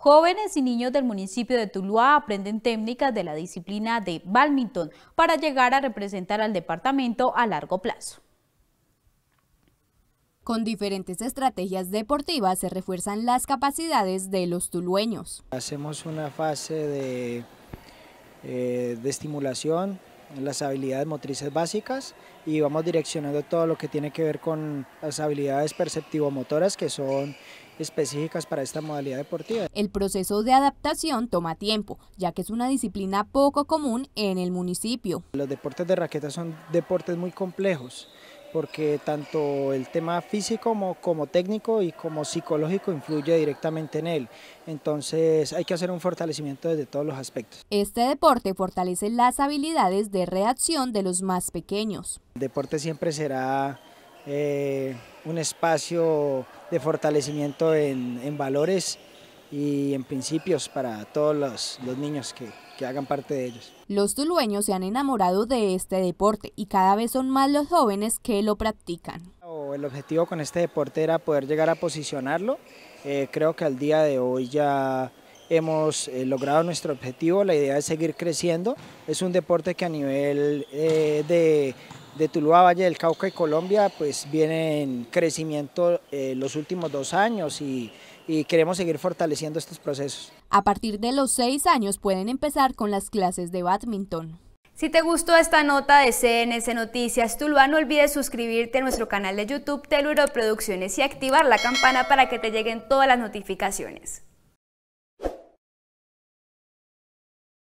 Jóvenes y niños del municipio de Tuluá aprenden técnicas de la disciplina de badminton para llegar a representar al departamento a largo plazo. Con diferentes estrategias deportivas se refuerzan las capacidades de los tulueños. Hacemos una fase de, eh, de estimulación las habilidades motrices básicas y vamos direccionando todo lo que tiene que ver con las habilidades perceptivo-motoras que son específicas para esta modalidad deportiva. El proceso de adaptación toma tiempo, ya que es una disciplina poco común en el municipio. Los deportes de raqueta son deportes muy complejos porque tanto el tema físico como, técnico y como psicológico influye directamente en él. Entonces hay que hacer un fortalecimiento desde todos los aspectos. Este deporte fortalece las habilidades de reacción de los más pequeños. El deporte siempre será eh, un espacio de fortalecimiento en, valores y en principios para todos los niños que, que hagan parte de ellos. Los tulueños se han enamorado de este deporte y cada vez son más los jóvenes que lo practican. El objetivo con este deporte era poder llegar a posicionarlo. Eh, creo que al día de hoy ya hemos eh, logrado nuestro objetivo, la idea es seguir creciendo. Es un deporte que a nivel eh, de Tuluá, Valle del Cauca y Colombia, pues viene en crecimiento eh, los últimos dos años y, queremos seguir fortaleciendo estos procesos. A partir de los seis años pueden empezar con las clases de badminton. Si te gustó esta nota de CNS Noticias Tuluá, no olvides suscribirte a nuestro canal de YouTube Teluro Producciones y activar la campana para que te lleguen todas las notificaciones.